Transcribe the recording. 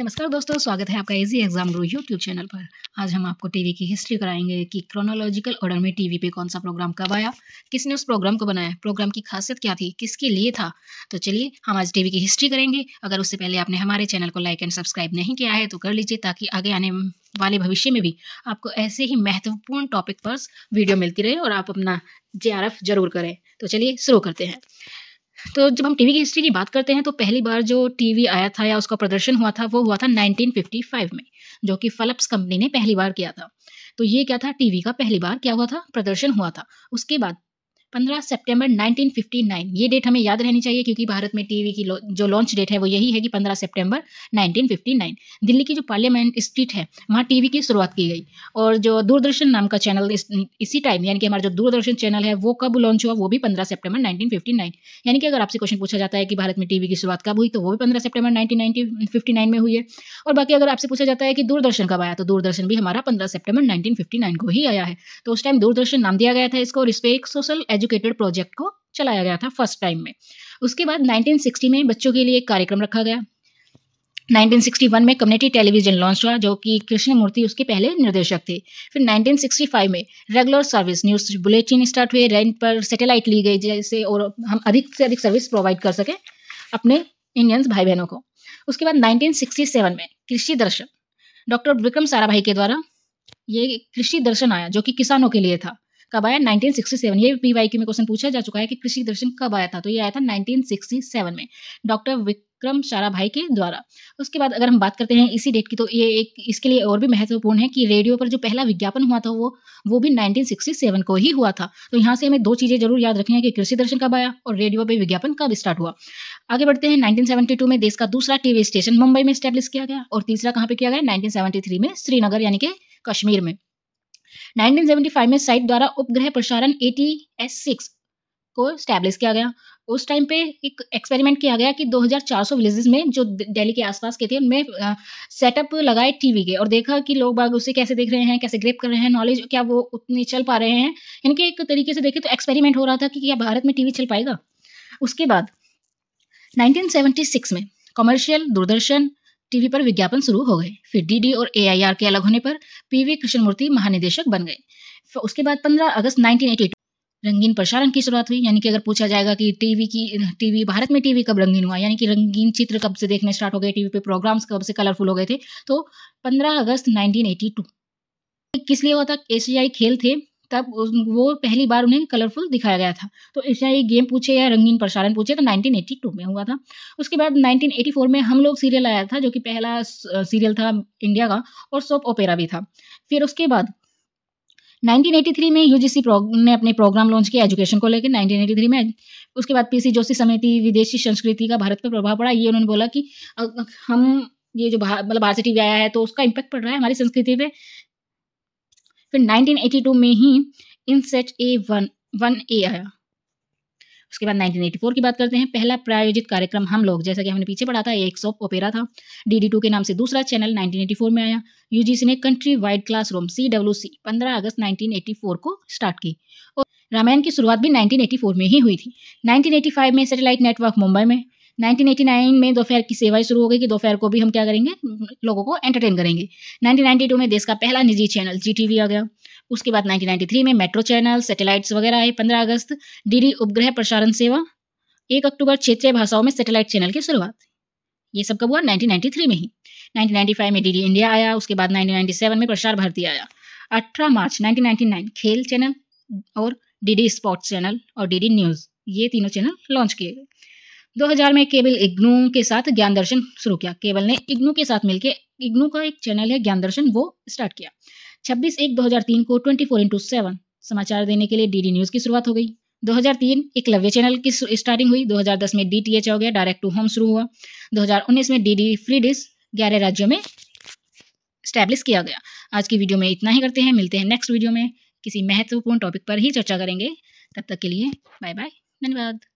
नमस्कार दोस्तों स्वागत है आपका easy exam Guru YouTube channel पर आज हम आपको टीवी की हिस्ट्री कराएंगे कि क्रोनोलॉजिकल ऑर्डर में टीवी पे कौन सा प्रोग्राम कब आया किसने उस प्रोग्राम को बनाया प्रोग्राम की खासियत क्या थी किसके लिए था तो चलिए हम आज टीवी की हिस्ट्री करेंगे अगर उससे पहले आपने हमारे चैनल को लाइक एंड सब्सक्राइब नहीं किया है तो कर लीजिए ताकि आगे आने वाले भविष्य में भी आपको ऐसे ही महत्वपूर्ण टॉपिक पर वीडियो मिलती रहे और आप अपना जे जरूर करें तो चलिए शुरू करते हैं तो जब हम टीवी की हिस्ट्री की बात करते हैं तो पहली बार जो टीवी आया था या उसका प्रदर्शन हुआ था वो हुआ था 1955 में जो कि फलप्स कंपनी ने पहली बार किया था तो ये क्या था टीवी का पहली बार क्या हुआ था प्रदर्शन हुआ था उसके बाद 15 सितंबर 1959 ये डेट हमें याद रहनी चाहिए क्योंकि भारत में टीवी की जो लॉन्च डेट है वो यही है कि 15 सितंबर 1959 दिल्ली की जो पार्लियामेंट स्ट्रीट है वहाँ टीवी की शुरुआत की गई और जो दूरदर्शन नाम का चैनल इस, इसी टाइम यानी कि हमारा जो दूरदर्शन चैनल है वो कब लॉन्च हुआ वो भी पंद्रह सेप्टेम्बर नाइनटीन यानी कि अगर आपसे क्वेश्चन पूछा जाता है कि भारत में टीवी की शुरुआत कब हुई तो वो भी पंद्रह सेप्टेम्बर नाइनटीन में हुई है और बाकी अगर आपसे पूछा जाता है कि दूरदर्शन कब आया तो दूरदर्शन भी हमारा पंद्रह सेप्टेम्बर नाइनटीन को ही आया है तो उस टाइम दूरदर्शन नाम दिया गया था इसको और इस पर एक सोशल एजुकेशन एजुकेटेड प्रोजेक्ट को चलाया गया था फर्स्ट टाइम में उसके बाद 1960 में बच्चों के लिए एक कार्यक्रम रखा गया 1961 में कम्युनिटी टेलीविजन लॉन्च हुआ जो कि कृष्णमूर्ति उसके पहले निर्देशक थे फिर 1965 में regular service news bulletin start हुए रेंट पर सैटेलाइट ली गई जैसे और हम अधिक से अधिक सर्विस प्रोवाइड कर सकें अपने इंडियंस भाई बहनों को उसके बाद 1967 में कृषि दर्शन डॉक्टर विक्रम साराभाई के द्वारा ये कृषि दर्शन आया जो कि किसानों के लिए था कब आया 1967 ये पीवाईक्यू में क्वेश्चन पूछा जा चुका है कि कृषि दर्शन कब आया था तो ये आया था 1967 में डॉक्टर विक्रम भाई के द्वारा उसके बाद अगर हम बात करते हैं इसी डेट की तो ये एक इसके लिए और भी महत्वपूर्ण है कि रेडियो पर जो पहला विज्ञापन हुआ था वो वो भी 1967 को ही हुआ था तो यहाँ से हमें दो चीज़ें जरूर याद रखनी है कि कृषि दर्शन कब आया और रेडियो पर विज्ञापन कब स्टार्ट हुआ आगे बढ़ते हैं 1972 में देश का दूसरा टीवी स्टेशन मुंबई में स्टैब्लिश किया गया और तीसरा कहाँ पर किया गया 1973 में श्रीनगर यानी कि कश्मीर में 1975 में साइट द्वारा उपग्रह प्रसारण ए टी एस सिक्स को स्टैब्लिश किया गया उस टाइम पे एक एक्सपेरिमेंट किया गया कि 2400 विलेजेस में जो दिल्ली के आसपास के थे उनमें सेटअप लगाए टीवी के और देखा कि लोग बाग उसे कैसे देख रहे हैं कैसे ग्रेप कर रहे हैं नॉलेज क्या वो उतने चल पा रहे हैं इनके एक तरीके से देखें तो एक्सपेरिमेंट हो रहा था कि क्या भारत में टीवी चल पाएगा उसके बाद 1976 में कॉमर्शियल दूरदर्शन टीवी पर विज्ञापन शुरू हो गए फिर डीडी और एआईआर के अलग होने पर पीवी कृष्णमूर्ति महानिदेशक बन गए उसके बाद 15 अगस्त 1982 रंगीन प्रसारण की शुरुआत हुई यानी कि अगर पूछा जाएगा कि टीवी की टीवी भारत में टीवी कब रंगीन हुआ यानी कि रंगीन चित्र कब से देखने स्टार्ट हो गए टीवी पे प्रोग्राम्स कब से कलरफुल हो गए थे तो 15 अगस्त 1982 किस लिए हुआ था एशियाई खेल थे तब वो पहली बार उन्हें कलरफुल दिखाया गया था तो ऐसा ये गेम पूछे या रंगीन प्रसारण पूछे तो 1982 में हुआ था उसके बाद 1984 में हम लोग सीरियल आया था जो कि पहला सीरियल था इंडिया का और सोप ओपेरा भी था फिर उसके बाद 1983 में यूजीसी ने अपने प्रोग्राम लॉन्च किया एजुकेशन को लेकर 1983 में उसके बाद पीसी जोशी समिति विदेशी संस्कृति का भारत पर प्रभाव पड़ा ये उन्होंने बोला कि हम ये जो मतलब बाहर से टीवी आया है तो उसका इम्पैक्ट पड़ रहा है हमारी संस्कृति पे फिर 1982 में ही INSAT A one one A आया उसके बाद 1984 की बात करते हैं पहला प्रायोजित कार्यक्रम हम लोग जैसा कि हमने पीछे पढ़ा था एक सॉप ओपेरा था डी टू के नाम से दूसरा चैनल 1984 में आया यूजीसी ने country wide class room C W C पंद्रह अगस्त 1984 को स्टार्ट की और रामायण की शुरुआत भी 1984 में ही हुई थी 1985 में सैटेलाइट नेटवर्क मुंबई में 1989 में दोपहर की सेवाएं शुरू हो गई कि दोपहर को भी हम क्या करेंगे लोगों को एंटरटेन करेंगे 1992 में देश का पहला निजी चैनल जी आ गया उसके बाद 1993 में मेट्रो चैनल सैटेलाइट्स वगैरह आए 15 अगस्त डीडी उपग्रह प्रसारण सेवा एक अक्टूबर क्षेत्रीय भाषाओं में सैटेलाइट चैनल की शुरुआत ये सब कब हुआ नाइनटीन में ही नाइनटीन में डीडी इंडिया आया उसके बाद नाइनटीन में प्रसार भारती आया अठारह मार्च नाइनटीन खेल चैनल और डीडी स्पोर्ट्स चैनल और डीडी न्यूज़ ये तीनों चैनल लॉन्च किए गए 2000 में केबल इग्नू के साथ ज्ञान दर्शन शुरू किया केबल ने इग्नू के साथ मिलकर इग्नू का एक चैनल है ज्ञान दर्शन वो स्टार्ट किया 26 एक 2003 को 24 फोर इंटू सेवन समाचार देने के लिए डीडी न्यूज़ की शुरुआत हो गई 2003 एक लव्य चैनल की स्टार्टिंग हुई 2010 में डी टी एच हो गया डायरेक्ट टू होम शुरू हुआ 2019 में डी डी फ्री डिस ग्यारह राज्यों में स्टैब्लिश किया गया आज की वीडियो में इतना ही करते हैं मिलते हैं नेक्स्ट वीडियो में किसी महत्वपूर्ण टॉपिक पर ही चर्चा करेंगे तब तक के लिए बाय बाय धन्यवाद